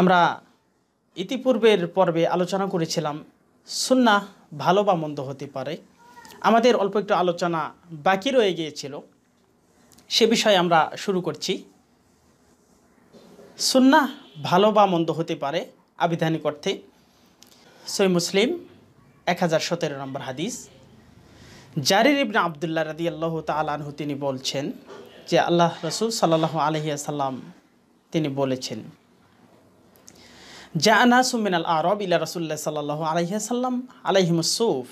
আমরা ইতিপূর্বের পর্বে আলোচনা করেছিলাম সুন্না ভালো বা মন্দ হতে পারে আমাদের অল্প একটু আলোচনা বাকি রয়ে গিয়েছিল সে বিষয়ে আমরা শুরু করছি সুন্না ভালো বা মন্দ হতে পারে আবিধানিক অর্থে সই মুসলিম এক হাজার সতেরো নম্বর হাদিস জারির ইবনা আবদুল্লাহ রাদি আল্লাহ তালানহু তিনি বলছেন যে আল্লাহ রসুল সাল্লাহ আলহিয়া সাল্লাম তিনি বলেছেন জা আনাসুমিনাল আরব ইলা রসুল্লাহ সাল্লাহ আলহিহাসাল্লাম আলহিমসুফ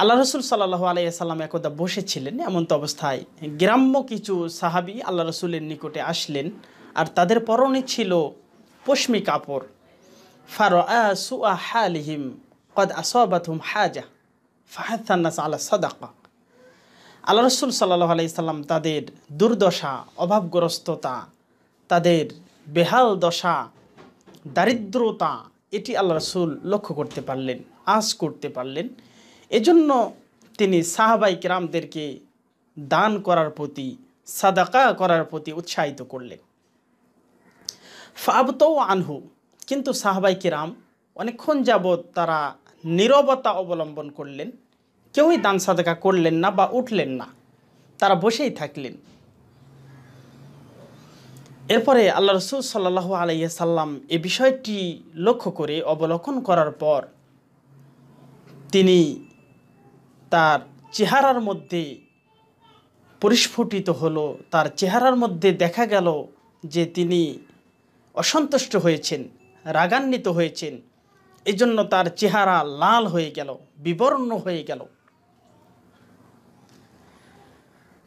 আল্লাহ রসুল সাল্লাহ আলাইসাল্লাম একদা বসেছিলেন এমন তো অবস্থায় গ্রাম্য কিছু সাহাবি আল্লাহ রসুলের নিকটে আসলেন আর তাদের পরনে ছিল পশ্মি কাপড় ফার সুয়া হালিহিম কদ আসবাথুম হাজা ফাহান্নাস আল্লাহ সদাকা আল্লাহ রসুল সাল্লাহ আলাইসাল্লাম তাদের দুর্দশা অভাবগ্রস্ততা তাদের বেহাল দশা দারিদ্রতা এটি আল্লাহ রসুল লক্ষ্য করতে পারলেন আজ করতে পারলেন এজন্য তিনি সাহাবাই কেরামদেরকে দান করার প্রতি সাদাকা করার প্রতি উৎসাহিত করলেন ফাবতও আনহু কিন্তু সাহাবাই কেরাম অনেকক্ষণ যাবৎ তারা নীরবতা অবলম্বন করলেন কেউই দান সাদাকা করলেন না বা উঠলেন না তারা বসেই থাকলেন এরপরে আল্লাহ রসুল সাল্লাহ আলাইয়া সাল্লাম এ বিষয়টি লক্ষ্য করে অবলোকন করার পর তিনি তার চেহারার মধ্যে পরিস্ফুটিত হলো তার চেহারার মধ্যে দেখা গেল যে তিনি অসন্তুষ্ট হয়েছেন রাগান্বিত হয়েছেন এজন্য তার চেহারা লাল হয়ে গেল বিবর্ণ হয়ে গেল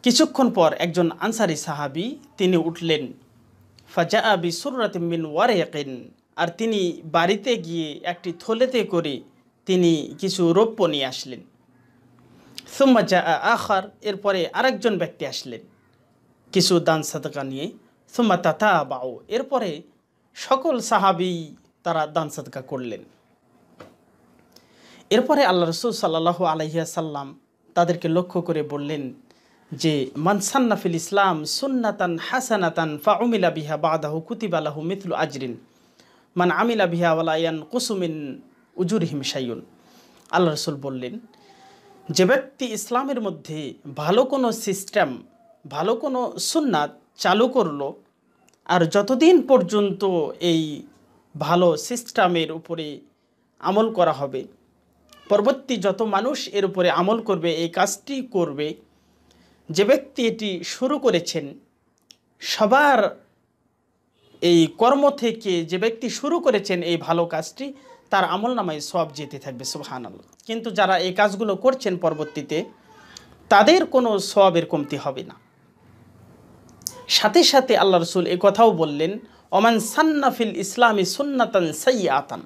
কিছুক্ষণ পর একজন আনসারি সাহাবি তিনি উঠলেন ফাজা আবি মিন ওয়ারেকিন আর তিনি বাড়িতে গিয়ে একটি থলেতে করে তিনি কিছু রৌপ্য নিয়ে আসলেন সুম্মা জা আখার এরপরে আরেকজন ব্যক্তি আসলেন কিছু দান সাদকা নিয়ে সুম্মা তাতা বাউ এরপরে সকল সাহাবি তারা দান সাদকা করলেন এরপরে আল্লাহ রসুল সাল্লাহ আলহিয়া সাল্লাম তাদেরকে লক্ষ্য করে বললেন যে মানসান্নাফিল ইসলাম সুন্নাতান হাসানাতান ফাউমিলা বিহা বাদাহু কুতিবালাহু মিথলু আজরিন মান আমিলা বিহা ওয়ালায়ান কুসুমিন উজুর হিমসাইন আল্লাহ রসুল বললেন যে ব্যক্তি ইসলামের মধ্যে ভালো কোনো সিস্টেম ভালো কোনো সুন্নাত চালু করলো আর যতদিন পর্যন্ত এই ভালো সিস্টেমের উপরে আমল করা হবে পরবর্তী যত মানুষ এর উপরে আমল করবে এই কাজটি করবে যে ব্যক্তি এটি শুরু করেছেন সবার এই কর্ম থেকে যে ব্যক্তি শুরু করেছেন এই ভালো কাজটি তার আমল নামায় সব যেতে থাকবে সুবহান কিন্তু যারা এই কাজগুলো করছেন পরবর্তীতে তাদের কোনো সবের কমতি হবে না সাথে সাথে আল্লাহ রসুল এ কথাও বললেন ওমান সান্নাফিল ইসলামী সুন্নাতান সাইয়াতান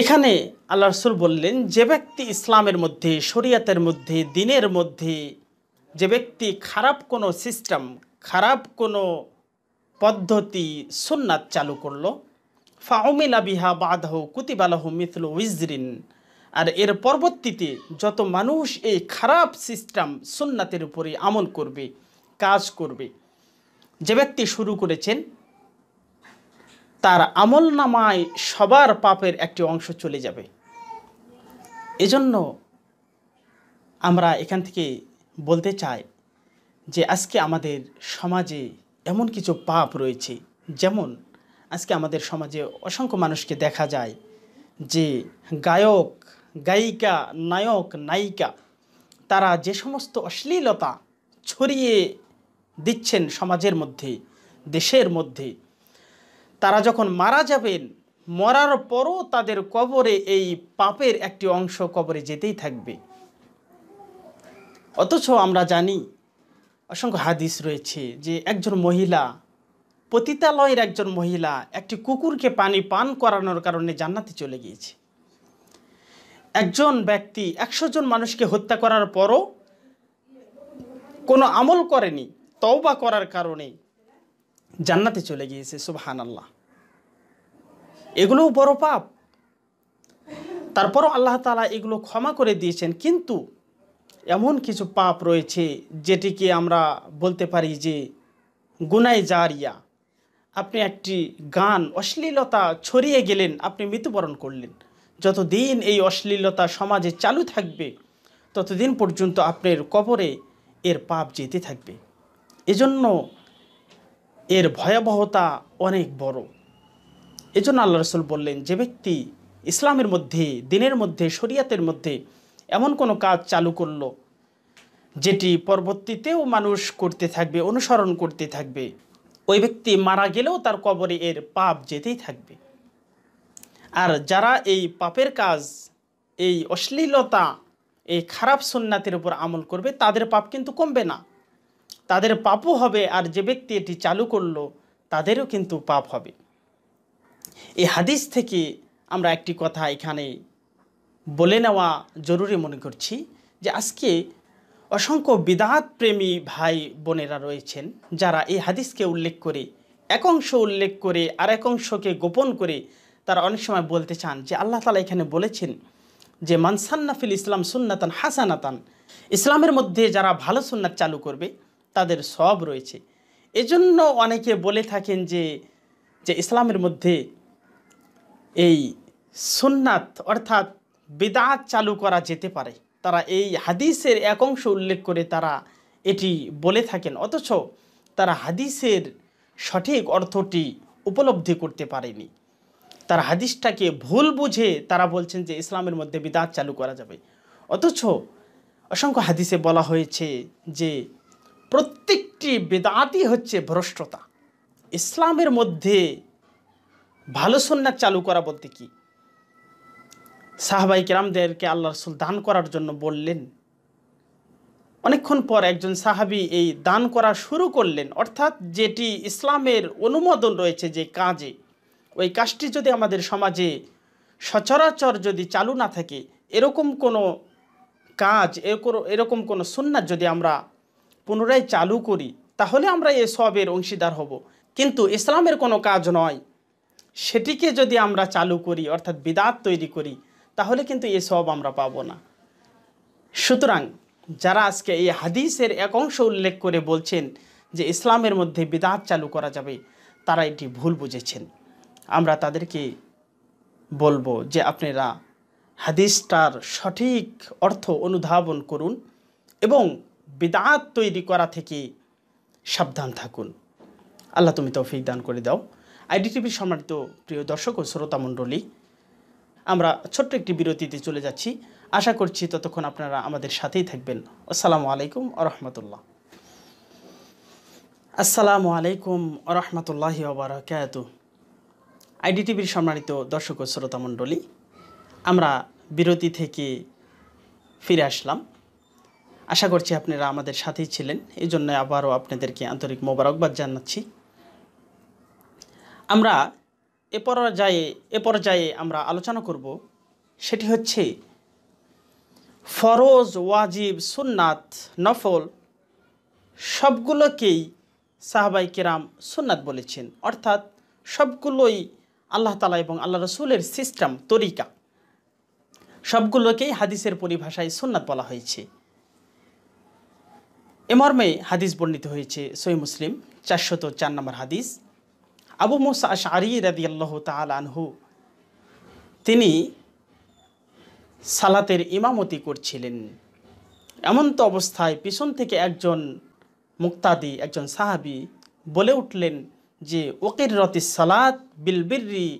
এখানে আল্লাহ রসুল বললেন যে ব্যক্তি ইসলামের মধ্যে শরিয়াতের মধ্যে দিনের মধ্যে যে ব্যক্তি খারাপ কোনো সিস্টেম খারাপ কোনো পদ্ধতি সুন্নাত চালু করলো ফাউমিলা বিহা বাধহ কুতিবালাহ মিথল উইজরিন আর এর পরবর্তীতে যত মানুষ এই খারাপ সিস্টেম সুন্নাতের উপরে আমল করবে কাজ করবে যে ব্যক্তি শুরু করেছেন তার আমল নামায় সবার পাপের একটি অংশ চলে যাবে এজন্য আমরা এখান থেকে বলতে চাই যে আজকে আমাদের সমাজে এমন কিছু পাপ রয়েছে যেমন আজকে আমাদের সমাজে অসংখ্য মানুষকে দেখা যায় যে গায়ক গায়িকা নায়ক নায়িকা তারা যে সমস্ত অশ্লীলতা ছড়িয়ে দিচ্ছেন সমাজের মধ্যে দেশের মধ্যে তারা যখন মারা যাবেন মরার পরও তাদের কবরে এই পাপের একটি অংশ কবরে যেতেই থাকবে অথচ আমরা জানি অসংখ্য হাদিস রয়েছে যে একজন মহিলা পতিতালয়ের একজন মহিলা একটি কুকুরকে পানি পান করানোর কারণে জান্নাতে চলে গিয়েছে একজন ব্যক্তি একশো জন মানুষকে হত্যা করার পরও কোনো আমল করেনি তওবা করার কারণে জান্নাতে চলে গিয়েছে সুবহান আল্লাহ এগুলোও বড় পাপ তারপরও আল্লাহ তালা এগুলো ক্ষমা করে দিয়েছেন কিন্তু এমন কিছু পাপ রয়েছে যেটিকে আমরা বলতে পারি যে গুনায় জারিয়া আপনি একটি গান অশ্লীলতা ছড়িয়ে গেলেন আপনি মৃত্যুবরণ করলেন যতদিন এই অশ্লীলতা সমাজে চালু থাকবে ততদিন পর্যন্ত আপনার কবরে এর পাপ যেতে থাকবে এজন্য এর ভয়াবহতা অনেক বড় এজন্য আল্লাহ রসুল বললেন যে ব্যক্তি ইসলামের মধ্যে দিনের মধ্যে শরিয়াতের মধ্যে এমন কোনো কাজ চালু করল যেটি পরবর্তীতেও মানুষ করতে থাকবে অনুসরণ করতে থাকবে ওই ব্যক্তি মারা গেলেও তার কবরে এর পাপ যেতেই থাকবে আর যারা এই পাপের কাজ এই অশ্লীলতা এই খারাপ সন্ন্যাতের উপর আমল করবে তাদের পাপ কিন্তু কমবে না তাদের পাপও হবে আর যে ব্যক্তি এটি চালু করল তাদেরও কিন্তু পাপ হবে এই হাদিস থেকে আমরা একটি কথা এখানে বলে নেওয়া জরুরি মনে করছি যে আজকে অসংখ্য বিদাত প্রেমী ভাই বোনেরা রয়েছেন যারা এই হাদিসকে উল্লেখ করে এক অংশ উল্লেখ করে আর এক অংশকে গোপন করে তারা অনেক সময় বলতে চান যে আল্লাহ তালা এখানে বলেছেন যে মানসান্নাফিল ইসলাম সুন্নাতান হাসানাতান ইসলামের মধ্যে যারা ভালো সুন্নাত চালু করবে তাদের সব রয়েছে এজন্য অনেকে বলে থাকেন যে যে ইসলামের মধ্যে এই সুন্নাত অর্থাৎ বিদাত চালু করা যেতে পারে তারা এই হাদিসের এক অংশ উল্লেখ করে তারা এটি বলে থাকেন অথচ তারা হাদিসের সঠিক অর্থটি উপলব্ধি করতে পারেনি তারা হাদিসটাকে ভুল বুঝে তারা বলছেন যে ইসলামের মধ্যে বিদাত চালু করা যাবে অথচ অসংখ্য হাদিসে বলা হয়েছে যে প্রত্যেকটি বেদাতি হচ্ছে ভ্রষ্টতা ইসলামের মধ্যে ভালো সন্ন্যাস চালু করা বলতে কি সাহাবাই কিরামদেরকে আল্লাহ রসুল দান করার জন্য বললেন অনেকক্ষণ পর একজন সাহাবি এই দান করা শুরু করলেন অর্থাৎ যেটি ইসলামের অনুমোদন রয়েছে যে কাজে ওই কাজটি যদি আমাদের সমাজে সচরাচর যদি চালু না থাকে এরকম কোনো কাজ এরকম কোনো সন্ন্যাস যদি আমরা পুনরায় চালু করি তাহলে আমরা এ সবের অংশীদার হব কিন্তু ইসলামের কোনো কাজ নয় সেটিকে যদি আমরা চালু করি অর্থাৎ বিদাত তৈরি করি তাহলে কিন্তু এ সব আমরা পাব না সুতরাং যারা আজকে এই হাদিসের এক অংশ উল্লেখ করে বলছেন যে ইসলামের মধ্যে বিদাত চালু করা যাবে তারা এটি ভুল বুঝেছেন আমরা তাদেরকে বলবো যে আপনারা হাদিসটার সঠিক অর্থ অনুধাবন করুন এবং বিদাত তৈরি করা থেকে সাবধান থাকুন আল্লাহ তুমি তৌফিক দান করে দাও আইডিটিভির সম্মানিত প্রিয় দর্শক ও শ্রোতা মণ্ডলী আমরা ছোট্ট একটি বিরতিতে চলে যাচ্ছি আশা করছি ততক্ষণ আপনারা আমাদের সাথেই থাকবেন আসসালামু আলাইকুম আরহামতুল্লাহ আসসালামু আলাইকুম আরহামতুল্লাহি ওবরাকাত আইডিটিভির সম্মানিত দর্শক ও শ্রোতা মণ্ডলী আমরা বিরতি থেকে ফিরে আসলাম আশা করছি আপনারা আমাদের সাথেই ছিলেন এই জন্য আবারও আপনাদেরকে আন্তরিক মোবারকবাদ জানাচ্ছি আমরা এ পর্যায়ে এ পর্যায়ে আমরা আলোচনা করব সেটি হচ্ছে ফরজ ওয়াজিব সুন্নাত নফল সবগুলোকেই সাহাবাই কেরাম সুন্নাত বলেছেন অর্থাৎ সবগুলোই আল্লাহ তালা এবং আল্লাহ রসুলের সিস্টেম তরিকা সবগুলোকেই হাদিসের পরিভাষায় সুন্নাত বলা হয়েছে এমর্মে হাদিস বর্ণিত হয়েছে সই মুসলিম চারশত চার নম্বর হাদিস আবু মোসা আশারি রাদি আল্লাহ তাল আনহু তিনি সালাতের ইমামতি করছিলেন এমন তো অবস্থায় পিছন থেকে একজন মুক্তাদি একজন সাহাবি বলে উঠলেন যে ওকির রতি সালাত বিলবিরি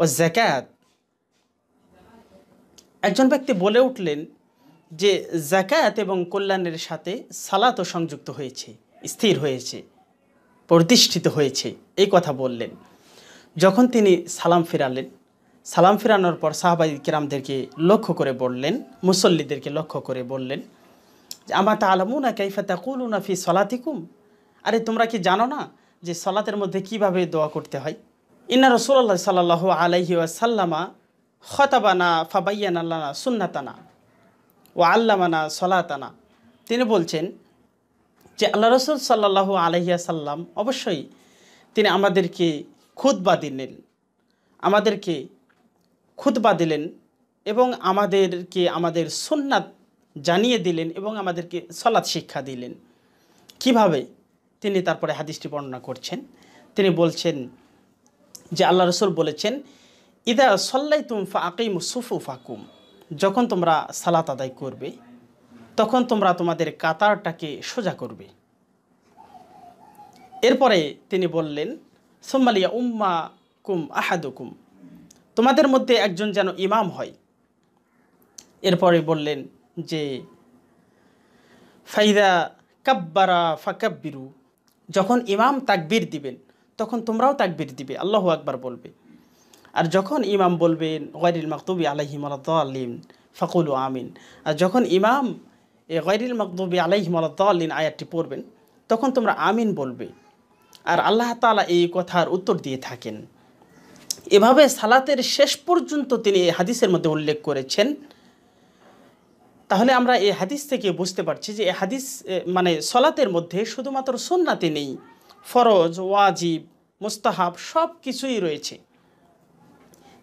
ও জ্যাকাত একজন ব্যক্তি বলে উঠলেন যে জাকায়াত এবং কল্যাণের সাথে সালাতও সংযুক্ত হয়েছে স্থির হয়েছে প্রতিষ্ঠিত হয়েছে এই কথা বললেন যখন তিনি সালাম ফেরালেন সালাম ফেরানোর পর সাহাবাই কিরামদেরকে লক্ষ্য করে বললেন মুসল্লিদেরকে লক্ষ্য করে বললেন যে আমা তা আলমুনা কাইফা তাকুলুনা ফি সলাতিকুম আরে তোমরা কি জানো না যে সলাতের মধ্যে কিভাবে দোয়া করতে হয় ইন্না রসুল্লাহ সাল্লাহ আলহি আসাল্লামা খতাবানা ফাবাইয়ানা সুন্নাতানা ও আল্লামানা সলাতানা তিনি বলছেন যে আল্লাহ রসুল সাল্লাহ আলহিয়া সাল্লাম অবশ্যই তিনি আমাদেরকে খুদবা দিলেন আমাদেরকে খুদবা দিলেন এবং আমাদেরকে আমাদের সুন্নাত জানিয়ে দিলেন এবং আমাদেরকে সলাৎ শিক্ষা দিলেন কিভাবে তিনি তারপরে হাদিসটি বর্ণনা করছেন তিনি বলছেন যে আল্লাহ রসুল বলেছেন ইদা সল্লাই তুম ফা আকিম সুফু ফাকুম যখন তোমরা সালাত আদায় করবে তখন তোমরা তোমাদের কাতারটাকে সোজা করবে এরপরে তিনি বললেন সোম্মালিয়া উম্মা কুম আহাদুকুম তোমাদের মধ্যে একজন যেন ইমাম হয় এরপরে বললেন যে ফাইদা কাব্বারা ফাকাব্বিরু যখন ইমাম তাকবির দিবেন তখন তোমরাও তাকবির দিবে আল্লাহ আকবার বলবে আর যখন ইমাম বলবেন গয়রিল মকতুবি আলহিম আলিম ফকুল আমিন আর যখন ইমাম এ গয়রিল মকদুবি আলাইহিম আলিন আয়াতটি পড়বেন তখন তোমরা আমিন বলবে আর আল্লাহ তালা এই কথার উত্তর দিয়ে থাকেন এভাবে সালাতের শেষ পর্যন্ত তিনি এই হাদিসের মধ্যে উল্লেখ করেছেন তাহলে আমরা এই হাদিস থেকে বুঝতে পারছি যে এই হাদিস মানে সলাতের মধ্যে শুধুমাত্র সন্নাতে নেই ফরজ ওয়াজিব মুস্তাহাব সব কিছুই রয়েছে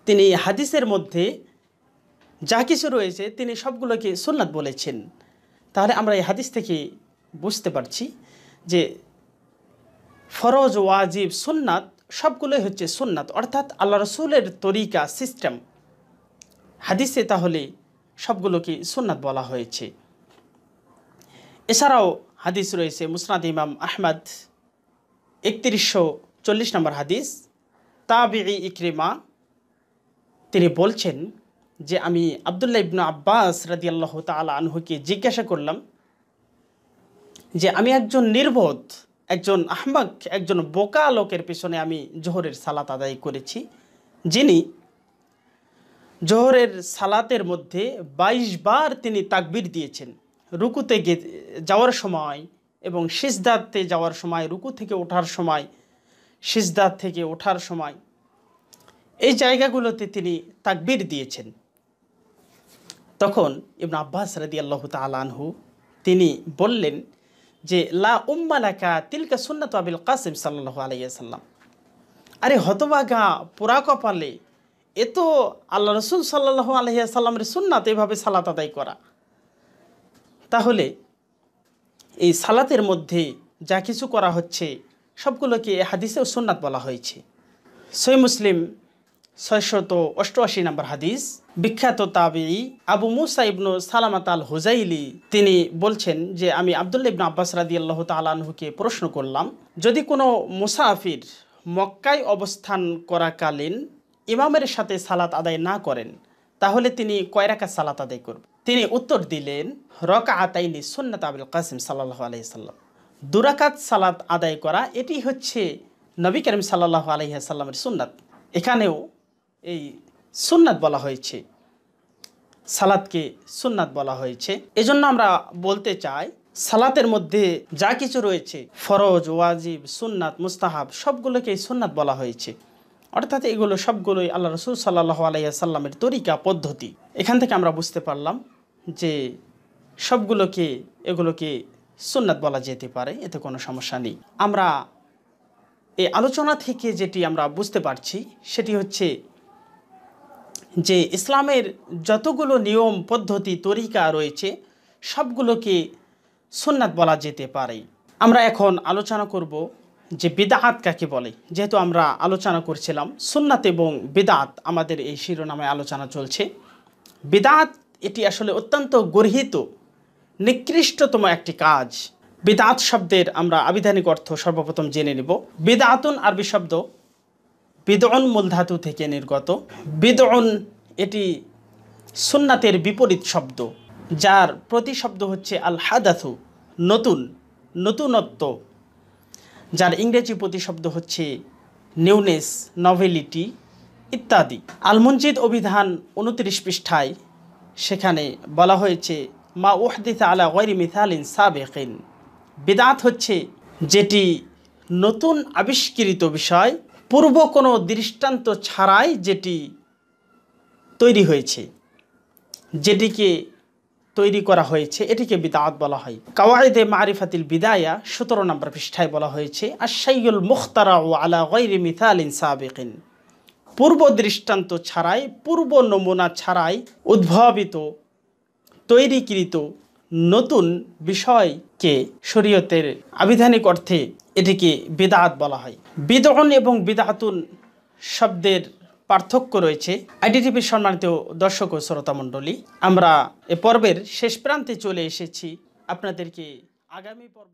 তিনি হাদিসের মধ্যে যা কিছু রয়েছে তিনি সবগুলোকে সুন্নাত বলেছেন তাহলে আমরা এই হাদিস থেকে বুঝতে পারছি যে ফরজ ওয়াজিব সোননাথ সবগুলোই হচ্ছে সুন্নাত অর্থাৎ আল্লাহ রসুলের তরিকা সিস্টেম হাদিসে তাহলে সবগুলোকে সুন্নাত বলা হয়েছে এছাড়াও হাদিস রয়েছে মুসনাদ ইমাম আহমদ একত্রিশশো চল্লিশ নম্বর হাদিস তাবি ইকরিমা তিনি বলছেন যে আমি আবদুল্লাহ ইবনু আব্বাস রাদি আল্লাহ তালা আনহুকে জিজ্ঞাসা করলাম যে আমি একজন নির্বোধ একজন আহমাক একজন বোকা লোকের পিছনে আমি জোহরের সালাত আদায় করেছি যিনি জোহরের সালাতের মধ্যে ২২ বার তিনি তাকবির দিয়েছেন রুকুতে গে যাওয়ার সময় এবং সিজদাতে যাওয়ার সময় রুকু থেকে ওঠার সময় সিজদাত থেকে ওঠার সময় এই জায়গাগুলোতে তিনি তাকবির দিয়েছেন তখন ইবন আব্বাস রাদি আল্লাহ তালহু তিনি বললেন যে লা উম্মালাকা তিলকা সুন্নাত আবিল কাসিম সাল্লাহ আলাইসাল্লাম আরে হতবাগা পোড়া কপালে এ তো আল্লাহ রসুল সাল্লাহ আলহিয়াসাল্লামের সুন্নাত এভাবে সালাত আদায় করা তাহলে এই সালাতের মধ্যে যা কিছু করা হচ্ছে সবগুলোকে হাদিসেও সুন্নাত বলা হয়েছে সই মুসলিম ছয়শত অষ্টআশি নম্বর হাদিস বিখ্যাত তাবি আবু মুসা ইবনু সালামাত আল হুজাইলি তিনি বলছেন যে আমি আবদুল্লা ইবনু আব্বাস রাদি আল্লাহ তালাহুকে প্রশ্ন করলাম যদি কোনো মুসাফির মক্কায় অবস্থান করাকালীন ইমামের সাথে সালাত আদায় না করেন তাহলে তিনি কয়রাকা সালাত আদায় করবেন তিনি উত্তর দিলেন রকা আতাইনি সুন্নাত আবুল কাসিম সাল্লাহ সাল্লাম দুরাকাত সালাত আদায় করা এটি হচ্ছে নবী করিম সাল্লাহ আলহিহাসাল্লামের সুন্নাত এখানেও এই সুন্নাত বলা হয়েছে সালাদকে সুন্নাত বলা হয়েছে এজন্য আমরা বলতে চাই সালাতের মধ্যে যা কিছু রয়েছে ফরজ ওয়াজিব সুন্নাত মুস্তাহাব সবগুলোকেই সুন্নাত বলা হয়েছে অর্থাৎ এগুলো সবগুলোই আল্লাহ রসুল সাল্লাহ আলাইসাল্লামের তরিকা পদ্ধতি এখান থেকে আমরা বুঝতে পারলাম যে সবগুলোকে এগুলোকে সুন্নাত বলা যেতে পারে এতে কোনো সমস্যা নেই আমরা এই আলোচনা থেকে যেটি আমরা বুঝতে পারছি সেটি হচ্ছে যে ইসলামের যতগুলো নিয়ম পদ্ধতি তরিকা রয়েছে সবগুলোকে সুন্নাত বলা যেতে পারে আমরা এখন আলোচনা করব যে বিদাহাত কাকে বলে যেহেতু আমরা আলোচনা করছিলাম সুন্নাত এবং বিদাত আমাদের এই শিরোনামে আলোচনা চলছে বিদাত এটি আসলে অত্যন্ত গর্হিত নিকৃষ্টতম একটি কাজ বিদাত শব্দের আমরা আবিধানিক অর্থ সর্বপ্রথম জেনে নেব বিদাতুন আরবি শব্দ বিদন মূলধাতু থেকে নির্গত বিদন এটি সুন্নাতের বিপরীত শব্দ যার প্রতিশব্দ হচ্ছে আল হাদাথু নতুন নতুনত্ব যার ইংরেজি প্রতিশব্দ হচ্ছে নিউনেস নভেলিটি ইত্যাদি আলমঞ্জিদ অভিধান উনত্রিশ পৃষ্ঠায় সেখানে বলা হয়েছে মা ওহদিতা আলা গৈরি মিথালিন সাবেক বেদাত হচ্ছে যেটি নতুন আবিষ্কৃত বিষয় পূর্ব কোনো দৃষ্টান্ত ছাড়াই যেটি তৈরি হয়েছে যেটিকে তৈরি করা হয়েছে এটিকে বিদাত বলা হয় কাওয়ায়দে মারিফাতিল বিদায়া সতেরো নম্বর পৃষ্ঠায় বলা হয়েছে আশাইউল মুখতারা ও আলা গৈরি মিথাল ইনসাবেকিন পূর্ব দৃষ্টান্ত ছাড়াই পূর্ব নমুনা ছাড়াই উদ্ভাবিত তৈরিকৃত নতুন বিষয়কে শরীয়তের আবিধানিক অর্থে এটিকে বিদাহাত বলা হয় বিদহন এবং বিদাহাতুন শব্দের পার্থক্য রয়েছে আইডিটিভি সম্মানিত দর্শক ও শ্রোতামণ্ডলী আমরা এ পর্বের শেষ প্রান্তে চলে এসেছি আপনাদেরকে আগামী পর্ব